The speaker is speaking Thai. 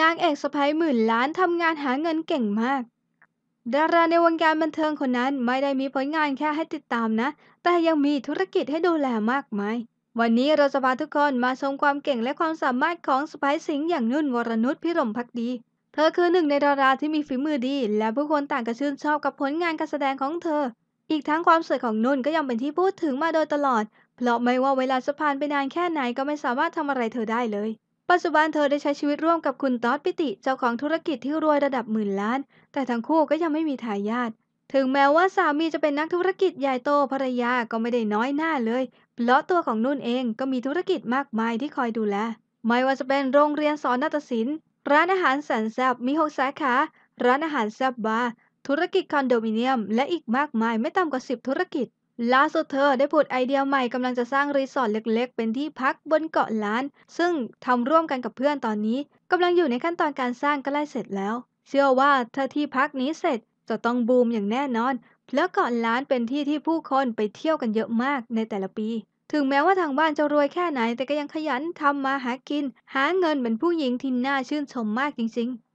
นางเอกสะพ้ยหมื่นล้าน ทำงานหาเงินเก่งมาก ดาราในวงการบันเทิงคนนั้นไม่ได้มีผลงานแค่ให้ติดตามนะ แต่ยังมีธุรกิจให้ดูแลมากมาย วันนี้เราจะพาทุกคนมาชมความเก่งและความสามารถของสไปซิงอย่างนุ่นวรนุชพิรมพักดี เธอคือหนึ่งในดาราที่มีฝีมือดี และผู้คนต่างก็ชื่นชอบกับผลงานการแสดงของเธอ อีกทั้งความสวยของนุ่นก็ยังเป็นที่พูดถึงมาโดยตลอด เพราะไม่ว่าเวลาจะผ่านไปนานแค่ไหนก็ไม่สามารถทำอะไรเธอได้เลยปัจจุบันเธอได้ใช้ชีวิตร่วมกับคุณต๊อดปิติเจ้าของธุรกิจที่รวยระดับหมื่นล้าน แต่ทั้งคู่ก็ยังไม่มีทายาทถึงแม้ว่าสามีจะเป็นนักธุรกิจใหญ่โตภรรยาก็ไม่ได้น้อยหน้าเลย เพราะตัวของนุ่นเองก็มีธุรกิจมากมายที่คอยดูแล ไม่ว่าจะเป็นโรงเรียนสอนนาฏศิลป์ ร้านอาหารแสนแซ่บมีหกสาขาร้านอาหารแซ่บบาร์ธุรกิจคอนโดมิเนียม และอีกมากมายไม่ต่ำกว่า10ธุรกิจล่าสุดเธอได้ผุดไอเดียใหม่กำลังจะสร้างรีสอร์ทเล็กๆ เป็นที่พักบนเกาะล้าน ซึ่งทำร่วมกันกับเพื่อนตอนนี้ กำลังอยู่ในขั้นตอนการสร้างก็ใกล้เสร็จแล้ว เชื่อว่าเธอที่พักนี้เสร็จ จะต้องบูมอย่างแน่นอน แล้วเกาะล้านเป็นที่ที่ผู้คนไปเที่ยวกันเยอะมากในแต่ละปี ถึงแม้ว่าทางบ้านจะรวยแค่ไหนแต่ก็ยังขยันทำมาหากิน หาเงินเป็นผู้หญิงที่น่าชื่นชมมากจริง ๆ